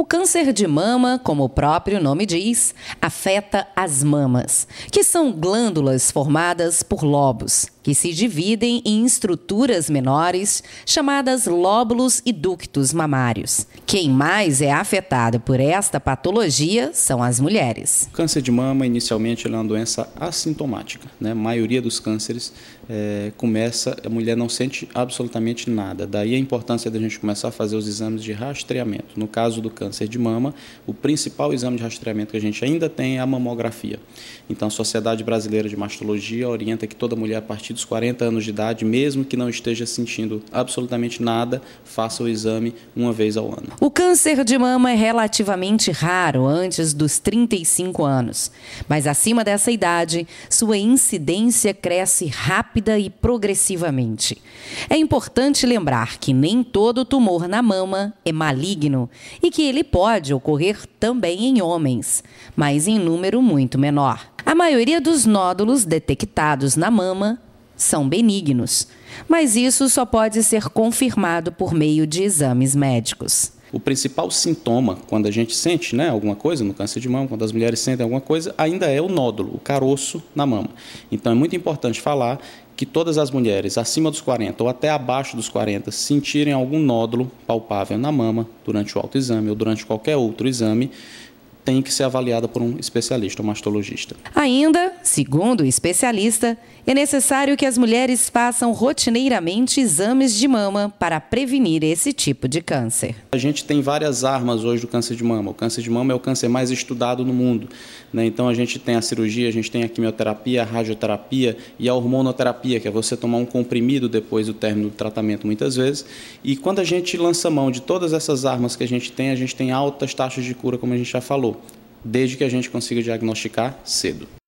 O câncer de mama, como o próprio nome diz, afeta as mamas, que são glândulas formadas por lobos que se dividem em estruturas menores, chamadas lóbulos e ductos mamários. Quem mais é afetado por esta patologia são as mulheres. O câncer de mama, inicialmente, é uma doença assintomática. Né? A maioria dos cânceres é, começa, a mulher não sente absolutamente nada. Daí a importância da gente começar a fazer os exames de rastreamento. No caso do câncer de mama, o principal exame de rastreamento que a gente ainda tem é a mamografia. Então, a Sociedade Brasileira de Mastologia orienta que toda mulher, a partir partir dos 40 anos de idade, mesmo que não esteja sentindo absolutamente nada, faça o exame uma vez ao ano. O câncer de mama é relativamente raro antes dos 35 anos, mas acima dessa idade, sua incidência cresce rápida e progressivamente. É importante lembrar que nem todo tumor na mama é maligno e que ele pode ocorrer também em homens, mas em número muito menor. A maioria dos nódulos detectados na mama são benignos. Mas isso só pode ser confirmado por meio de exames médicos. O principal sintoma, quando a gente sente né, alguma coisa no câncer de mama, quando as mulheres sentem alguma coisa, ainda é o nódulo, o caroço na mama. Então é muito importante falar que todas as mulheres acima dos 40 ou até abaixo dos 40 sentirem algum nódulo palpável na mama durante o autoexame ou durante qualquer outro exame, tem que ser avaliada por um especialista, um mastologista. Ainda, segundo o especialista, é necessário que as mulheres façam rotineiramente exames de mama para prevenir esse tipo de câncer. A gente tem várias armas hoje do câncer de mama. O câncer de mama é o câncer mais estudado no mundo. Né? Então a gente tem a cirurgia, a gente tem a quimioterapia, a radioterapia e a hormonoterapia, que é você tomar um comprimido depois do término do tratamento, muitas vezes. E quando a gente lança mão de todas essas armas que a gente tem, a gente tem altas taxas de cura, como a gente já falou desde que a gente consiga diagnosticar cedo.